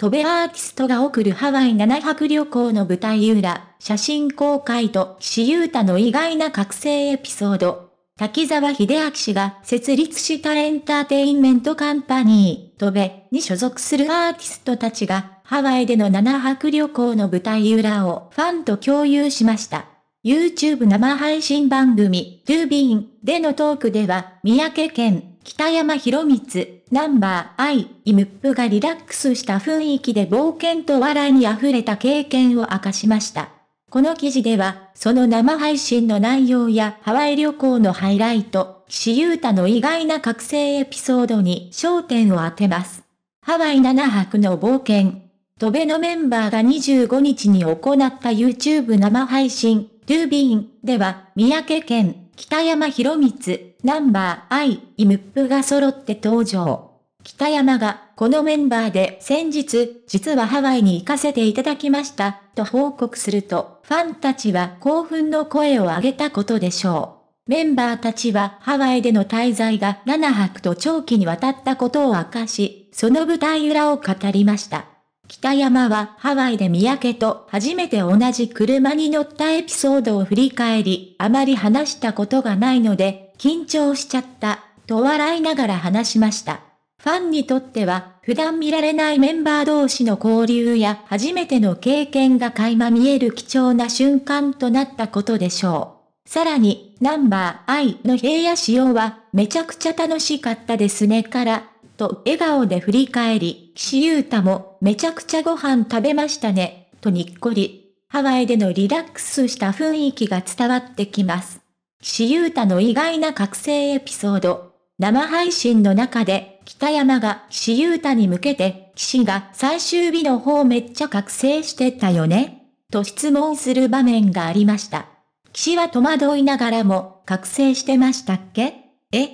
渡部アーティストが送るハワイ7泊旅行の舞台裏、写真公開と岸優太の意外な覚醒エピソード。滝沢秀明氏が設立したエンターテインメントカンパニー、渡部に所属するアーティストたちが、ハワイでの7泊旅行の舞台裏をファンと共有しました。YouTube 生配信番組、トゥービーンでのトークでは、三宅県北山博光、ナンバー I、イムップがリラックスした雰囲気で冒険と笑いに溢れた経験を明かしました。この記事では、その生配信の内容やハワイ旅行のハイライト、岸優太の意外な覚醒エピソードに焦点を当てます。ハワイ7泊の冒険。トベのメンバーが25日に行った YouTube 生配信、ドゥービーンでは、三宅県、北山博光、ナンバーアイムップが揃って登場。北山が、このメンバーで先日、実はハワイに行かせていただきました、と報告すると、ファンたちは興奮の声を上げたことでしょう。メンバーたちはハワイでの滞在が7泊と長期にわたったことを明かし、その舞台裏を語りました。北山はハワイで三宅と初めて同じ車に乗ったエピソードを振り返り、あまり話したことがないので、緊張しちゃった、と笑いながら話しました。ファンにとっては、普段見られないメンバー同士の交流や初めての経験が垣間見える貴重な瞬間となったことでしょう。さらに、ナンバー I の平野仕様は、めちゃくちゃ楽しかったですねから、と笑顔で振り返り、岸優太も、めちゃくちゃご飯食べましたね、とにっこり。ハワイでのリラックスした雰囲気が伝わってきます。岸優太の意外な覚醒エピソード。生配信の中で、北山が岸優太に向けて、岸が最終日の方めっちゃ覚醒してたよねと質問する場面がありました。岸は戸惑いながらも、覚醒してましたっけえ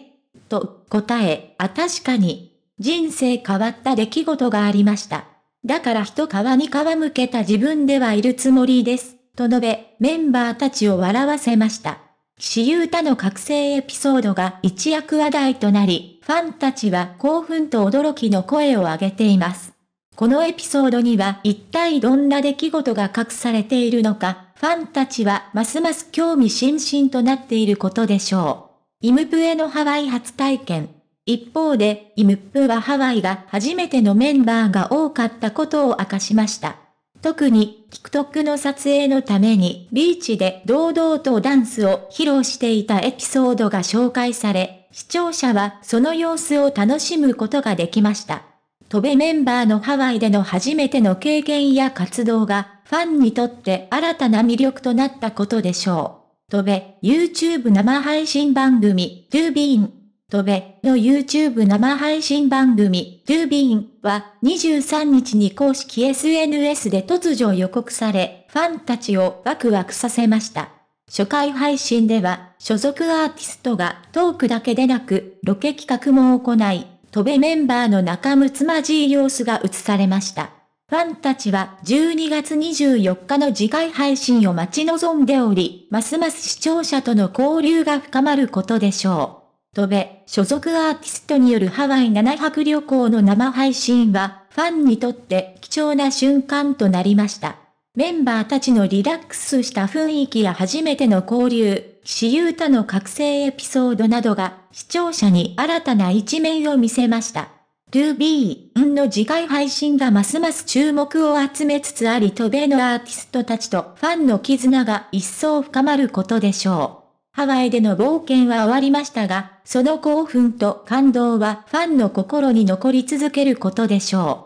と答え、あ確かに、人生変わった出来事がありました。だから一皮に皮むけた自分ではいるつもりです。と述べ、メンバーたちを笑わせました。私有他の覚醒エピソードが一躍話題となり、ファンたちは興奮と驚きの声を上げています。このエピソードには一体どんな出来事が隠されているのか、ファンたちはますます興味津々となっていることでしょう。イムプエのハワイ初体験。一方で、イムプはハワイが初めてのメンバーが多かったことを明かしました。特に TikTok の撮影のためにビーチで堂々とダンスを披露していたエピソードが紹介され、視聴者はその様子を楽しむことができました。飛べメンバーのハワイでの初めての経験や活動がファンにとって新たな魅力となったことでしょう。飛べ、YouTube 生配信番組ト o Bean トベの YouTube 生配信番組、ドゥービーンは23日に公式 SNS で突如予告され、ファンたちをワクワクさせました。初回配信では、所属アーティストがトークだけでなく、ロケ企画も行い、トベメンバーの仲睦まじい様子が映されました。ファンたちは12月24日の次回配信を待ち望んでおり、ますます視聴者との交流が深まることでしょう。飛べ、所属アーティストによるハワイ7泊旅行の生配信は、ファンにとって貴重な瞬間となりました。メンバーたちのリラックスした雰囲気や初めての交流、岸優太の覚醒エピソードなどが、視聴者に新たな一面を見せました。ビ b 運の次回配信がますます注目を集めつつあり、トベのアーティストたちとファンの絆が一層深まることでしょう。ハワイでの冒険は終わりましたが、その興奮と感動はファンの心に残り続けることでしょう。